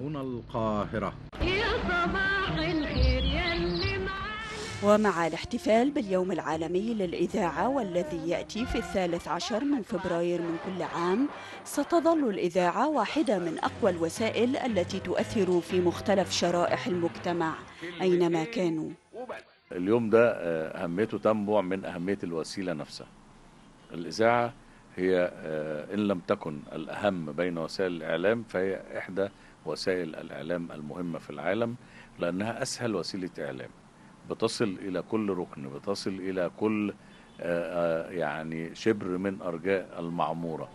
هنا القاهرة يا صباح الخير يا اللي ومع الاحتفال باليوم العالمي للإذاعة والذي يأتي في الثالث عشر من فبراير من كل عام ستظل الإذاعة واحدة من أقوى الوسائل التي تؤثر في مختلف شرائح المجتمع أينما كانوا اليوم ده آه، أهميته تنبع من أهمية الوسيلة نفسها الإذاعة هي آه، إن لم تكن الأهم بين وسائل الإعلام فهي إحدى وسائل الإعلام المهمة في العالم لأنها أسهل وسيلة إعلام بتصل إلى كل ركن بتصل إلى كل آه، آه، يعني شبر من أرجاء المعمورة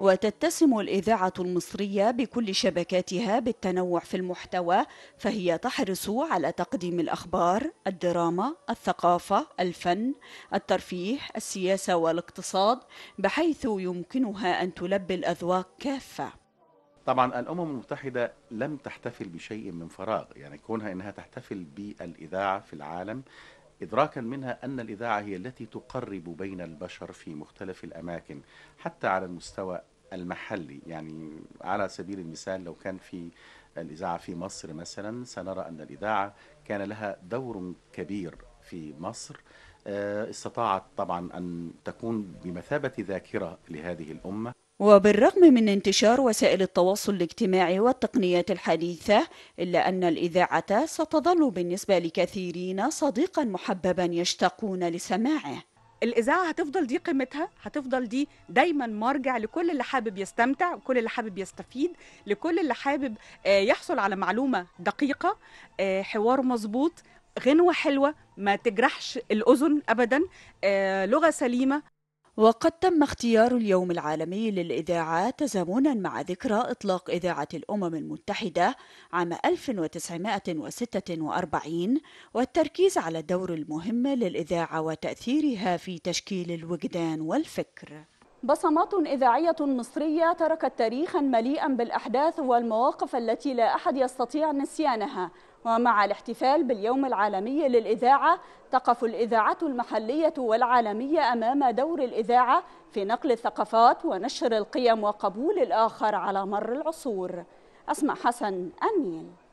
وتتسم الإذاعة المصرية بكل شبكاتها بالتنوع في المحتوى فهي تحرص على تقديم الأخبار، الدراما، الثقافة، الفن، الترفيه، السياسة والاقتصاد بحيث يمكنها أن تلبي الأذواق كافة. طبعا الأمم المتحدة لم تحتفل بشيء من فراغ، يعني كونها أنها تحتفل بالإذاعة في العالم إدراكا منها أن الإذاعة هي التي تقرب بين البشر في مختلف الأماكن حتى على المستوى المحلي يعني على سبيل المثال لو كان في الإذاعة في مصر مثلا سنرى أن الإذاعة كان لها دور كبير في مصر آه، استطاعت طبعا أن تكون بمثابة ذاكرة لهذه الأمة وبالرغم من انتشار وسائل التواصل الاجتماعي والتقنيات الحديثة إلا أن الإذاعة ستظل بالنسبة لكثيرين صديقا محببا يشتاقون لسماعه الاذاعه هتفضل دي قيمتها هتفضل دي دايما مرجع لكل اللي حابب يستمتع وكل اللي حابب يستفيد لكل اللي حابب آه، يحصل على معلومه دقيقه آه، حوار مظبوط غنوه حلوه ما تجرحش الاذن ابدا آه، لغه سليمه وقد تم اختيار اليوم العالمي للإذاعة تزامنا مع ذكرى إطلاق إذاعة الأمم المتحدة عام 1946 والتركيز على الدور المهم للإذاعة وتأثيرها في تشكيل الوجدان والفكر. بصمات إذاعية مصرية تركت تاريخا مليئا بالأحداث والمواقف التي لا أحد يستطيع نسيانها ومع الاحتفال باليوم العالمي للإذاعة تقف الإذاعة المحلية والعالمية أمام دور الإذاعة في نقل الثقافات ونشر القيم وقبول الآخر على مر العصور أسمع حسن أمين